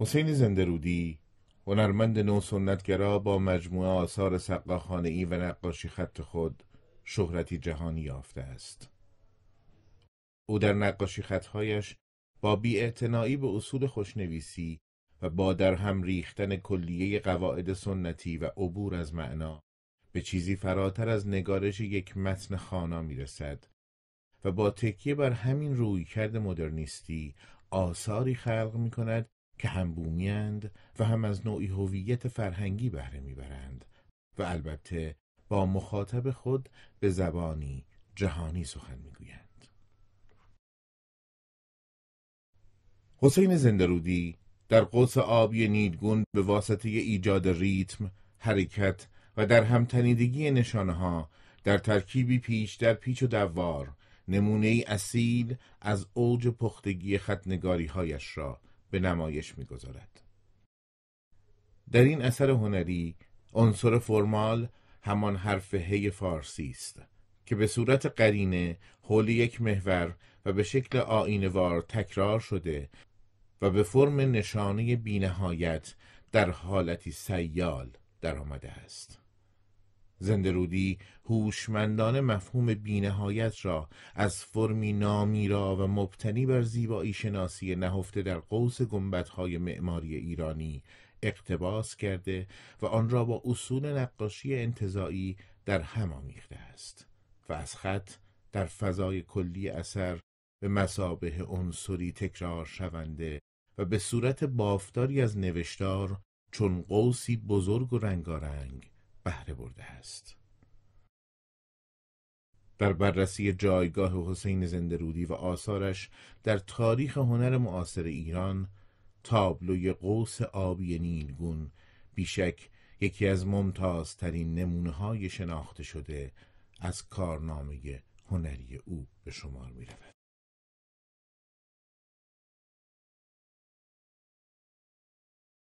حسین زندرودی هنرمند نوسنتگرا با مجموعه آثار ای و نقاشی خط خود شهرتی جهانی یافته است او در نقاشی خطهایش با بیاعتنایی به اصول خوشنویسی و با در هم ریختن کلیه قواعد سنتی و عبور از معنا به چیزی فراتر از نگارش یک متن خانا رسد و با تکیه بر همین رویکرد مدرنیستی آثاری خلق می کند که هم بومیند و هم از نوعی هویت فرهنگی بهره میبرند و البته با مخاطب خود به زبانی جهانی سخن میگویند. حسین زندرودی در قوس آبی نیدگون به واسطه ایجاد ریتم، حرکت و در همتنیدگی نشانه در ترکیبی پیش در پیچ و دوار نمونه اصیل از اوج پختگی خطنگاری هایش را به نمایش میگذارد در این اثر هنری عنصر فرمال همان حرف هی فارسی است که به صورت قرینه حول یک محور و به شکل آینوار تکرار شده و به فرم نشانه بینهایت در حالتی سیال درآمده است. زندرودی هوشمندانه مفهوم بینهایت را از فرمی را و مبتنی بر زیبایی شناسی نهفته در قوس گنبدهای معماری ایرانی اقتباس کرده و آن را با اصول نقاشی انتظایی در هم آمیخته است و از خط در فضای کلی اثر به مسابه عنصری تکرار شونده و به صورت بافتاری از نوشتار چون قوسی بزرگ و رنگارنگ در بررسی جایگاه حسین زندرودی و آثارش در تاریخ هنر معاصر ایران تابلوی قوس آبی نیلگون بیشک یکی از ممتازترین نمونه های شناخته شده از کارنامه هنری او به شمار می رود.